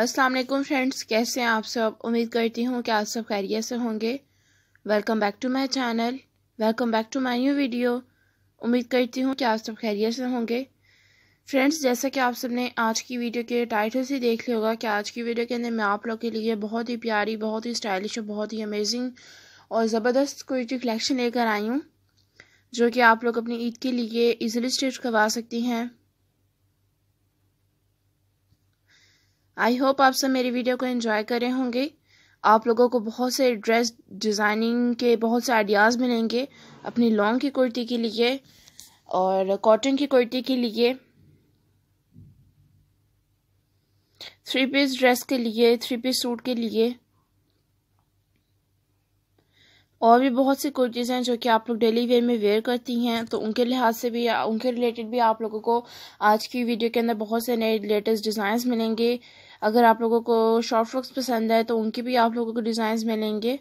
अस्सलाम वालेकुम फ्रेंड्स कैसे हैं आप सब उम्मीद करती हूँ कि आप सब खैरियत से होंगे welcome back to my channel welcome back to my new video उम्मीद करती हूँ कि आप सब खैरियत से होंगे फ्रेंड्स जैसा कि आप सबने आज की वीडियो के टाइटल से देख लिया होगा कि आज की वीडियो के अंदर मैं आप लोग के लिए बहुत ही प्यारी बहुत ही स्टाइलिश और बहुत ही अमेजिंग और ज़बरदस्त कोई कलेक्शन लेकर आई हूँ जो कि आप लोग अपनी ईद के लिए ईजिली स्टिच करवा सकती हैं आई होप आप सब मेरी वीडियो को एंजॉय करे होंगे आप लोगों को बहुत से ड्रेस डिज़ाइनिंग के बहुत से आइडियाज़ मिलेंगे अपनी लॉन्ग की कुर्ती के लिए और कॉटन की कुर्ती के लिए थ्री पीस ड्रेस के लिए थ्री पीस सूट के लिए और भी बहुत सी कुर्तीज़ हैं जो कि आप लोग डेली वेयर में वेयर करती हैं तो उनके लिहाज से भी उनके रिलेटेड भी आप लोगों को आज की वीडियो के अंदर बहुत से नए लेटेस्ट डिज़ाइंस मिलेंगे अगर आप लोगों को शॉर्ट फ्रॉक्स पसंद है तो उनके भी आप लोगों को डिज़ाइंस मिलेंगे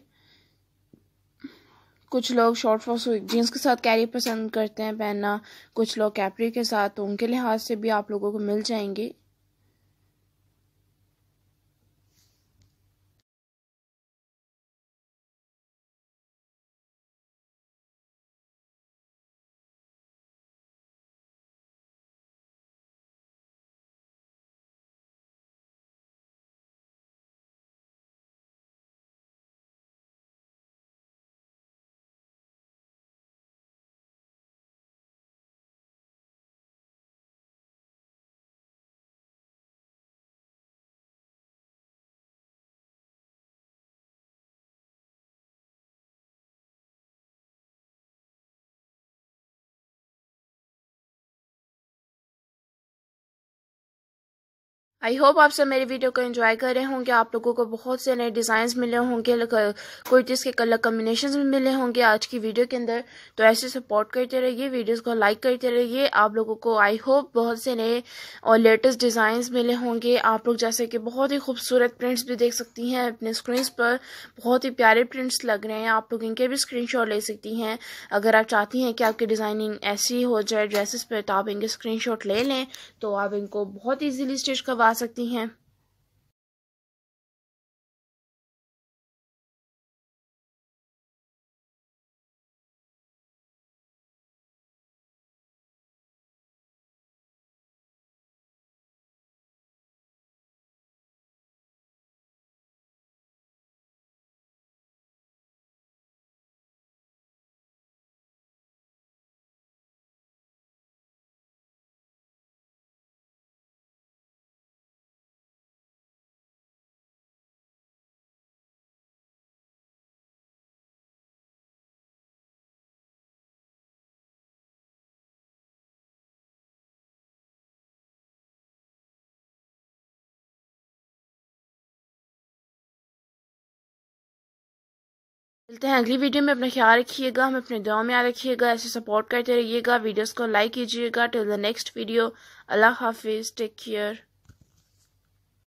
कुछ लोग शॉर्ट फ्रॉक्स जीन्स के साथ कैरी पसंद करते हैं पहनना कुछ लोग कैपरी के साथ तो उनके लिहाज से भी आप लोगों को मिल जाएंगे आई होप आप सब मेरी वीडियो को एंजॉय कर रहे होंगे आप लोगों को बहुत से नए डिज़ाइंस मिले होंगे कोई चीज़ के कलर कम्बिनेशन भी मिले होंगे आज की वीडियो के अंदर तो ऐसे सपोर्ट करते रहिए वीडियोस को लाइक करते रहिए आप लोगों को आई होप बहुत से नए और लेटेस्ट डिज़ाइंस मिले होंगे आप लोग जैसे कि बहुत ही खूबसूरत प्रिंट्स भी देख सकती हैं अपने स्क्रीन पर बहुत ही प्यारे प्रिंट्स लग रहे हैं आप लोग इनके भी स्क्रीन ले सकती हैं अगर आप चाहती हैं कि आपकी डिज़ाइनिंग ऐसी हो जाए ड्रेसेस पर तो आप इनके स्क्रीन ले लें तो आप इनको बहुत ईजिली स्टिच करवा सकती हैं मिलते हैं अगली वीडियो में अपना ख्याल रखिएगा हमें अपने दुआ में याद रखिएगा ऐसे सपोर्ट करते रहिएगा वीडियोस को लाइक कीजिएगा टिल द नेक्स्ट वीडियो अल्लाह हाफिज़ टेक केयर